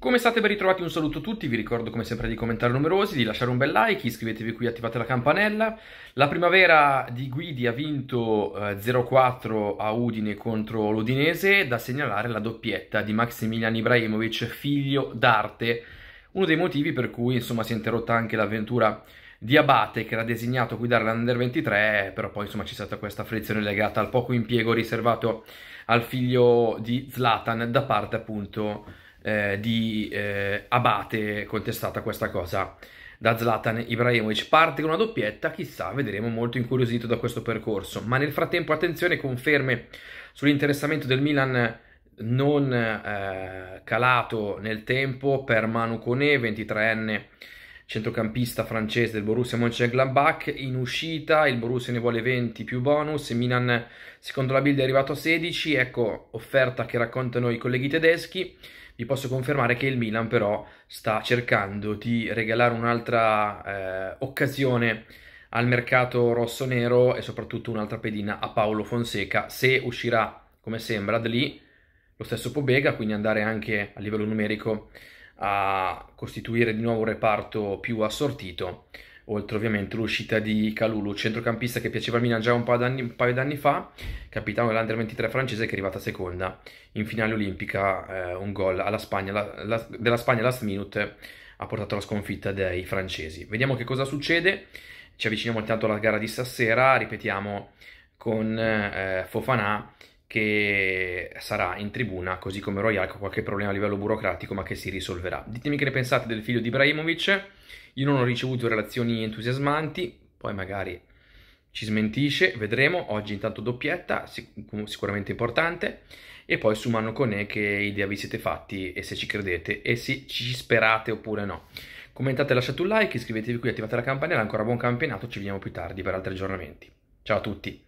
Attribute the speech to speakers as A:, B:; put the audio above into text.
A: Come state ben ritrovati, un saluto a tutti, vi ricordo come sempre di commentare numerosi, di lasciare un bel like, iscrivetevi qui, attivate la campanella. La primavera di Guidi ha vinto eh, 0-4 a Udine contro l'Udinese, da segnalare la doppietta di Maximilian Ibrahimovic, figlio d'arte, uno dei motivi per cui insomma, si è interrotta anche l'avventura di Abate che era designato a guidare l'Under 23, però poi insomma c'è stata questa frizione legata al poco impiego riservato al figlio di Zlatan da parte appunto eh, di eh, Abate contestata questa cosa da Zlatan Ibrahimovic. Parte con una doppietta, chissà, vedremo molto incuriosito da questo percorso. Ma nel frattempo, attenzione, conferme sull'interessamento del Milan non eh, calato nel tempo per Manu Koné, 23enne centrocampista francese del Borussia Mönchengladbach in uscita, il Borussia ne vuole 20 più bonus, Milan secondo la build è arrivato a 16, ecco offerta che raccontano i colleghi tedeschi vi posso confermare che il Milan però sta cercando di regalare un'altra eh, occasione al mercato rosso-nero e soprattutto un'altra pedina a Paolo Fonseca se uscirà come sembra da lì lo stesso Pobega quindi andare anche a livello numerico a costituire di nuovo un reparto più assortito oltre ovviamente l'uscita di Calulu, centrocampista che piaceva al Milan già un paio d'anni, un paio d'anni fa, capitano dell'Under 23 francese che è arrivata seconda in finale olimpica, eh, un gol alla Spagna, la, la, della Spagna last minute ha portato alla sconfitta dei francesi. Vediamo che cosa succede, ci avviciniamo intanto alla gara di stasera, ripetiamo con eh, Fofanà che sarà in tribuna, così come Royal, con qualche problema a livello burocratico, ma che si risolverà. Ditemi che ne pensate del figlio di Ibrahimovic. Io non ho ricevuto relazioni entusiasmanti, poi magari ci smentisce, vedremo. Oggi intanto doppietta, sic- sicuramente importante. E poi su Mano con Conè che idea vi siete fatti e se ci credete e se ci sperate oppure no. Commentate, lasciate un like, iscrivetevi qui, attivate la campanella, ancora buon campionato, ci vediamo più tardi per altri aggiornamenti. Ciao a tutti!